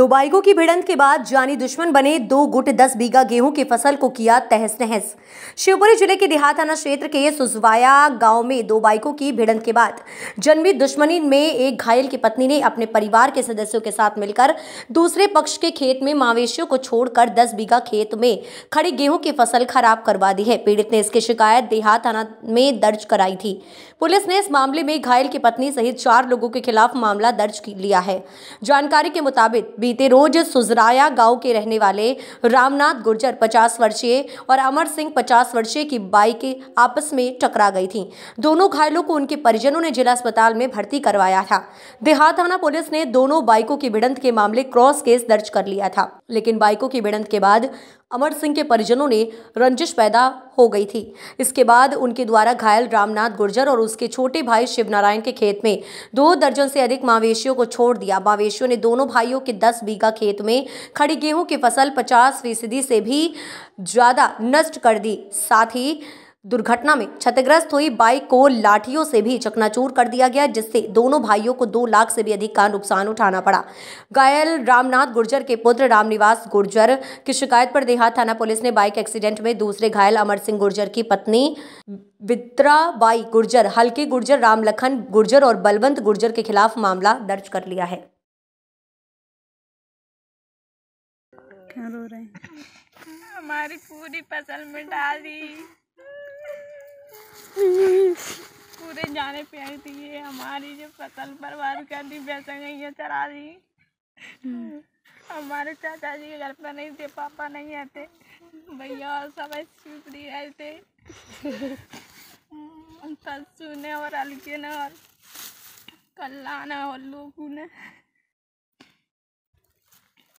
दो बाइकों की भिड़ंत के बाद जानी दुश्मन बने दो गुट दस बीघा गेहूं की फसल को किया तहस नहस शिवपुरी जिले के देहा थाना क्षेत्र के सुजवाया गांव में दो बाइकों की भिड़ंत के बाद जन्मी दुश्मनी में एक घायल की पत्नी ने अपने परिवार के सदस्यों के साथ मिलकर दूसरे पक्ष के खेत में मवेशियों को छोड़कर दस बीघा खेत में खड़ी गेहूं की फसल खराब करवा दी है पीड़ित ने इसकी शिकायत देहा थाना में दर्ज कराई थी पुलिस ने इस मामले में घायल की पत्नी सहित चार लोगों के खिलाफ मामला दर्ज लिया है जानकारी के मुताबिक बीते रोज सुजराया गांव के रहने वाले रामनाथ गुर्जर 50 वर्षीय और अमर सिंह 50 वर्षीय की बाइक आपस में टकरा गई थी दोनों घायलों को उनके परिजनों ने जिला अस्पताल में भर्ती करवाया था देहात थाना पुलिस ने दोनों बाइकों की भिड़ंत के मामले क्रॉस केस दर्ज कर लिया था लेकिन बाइकों की भिड़ंत के बाद अमर सिंह के परिजनों ने रंजिश पैदा हो गई थी इसके बाद उनके द्वारा घायल रामनाथ गुर्जर और उसके छोटे भाई शिवनारायण के खेत में दो दर्जन से अधिक मवेशियों को छोड़ दिया मवेशियों ने दोनों भाइयों के दस बीघा खेत में खड़ी गेहूं की फसल पचास फीसदी से भी ज़्यादा नष्ट कर दी साथ ही दुर्घटना में क्षतिग्रस्त हुई बाइक को लाठियों से भी चकनाचूर कर दिया गया जिससे दोनों भाइयों को दो लाख से भी अधिक का नुकसान उठाना पड़ा घायल रामनाथ गुर्जर के पुत्र रामनिवास गुर्जर की शिकायत पर देहात थाना पुलिस ने बाइक एक्सीडेंट में दूसरे घायल अमर सिंह गुर्जर की पत्नी बाई गुर्जर हल्के गुर्जर रामलखन गुर्जर और बलवंत गुर्जर के खिलाफ मामला दर्ज कर लिया है क्या रो रहे हमारी पूरी फसल में डाली पूरे जाने पे आई थी ये हमारी जो फसल बर्बाद कर दी बैसा गई है चरा दी हमारे चाचा जी के घर पर नहीं थे पापा नहीं आते भैया और सब ऐसी आए थे ससू ने और अलगे ने और कल्ला ने और लोगों ने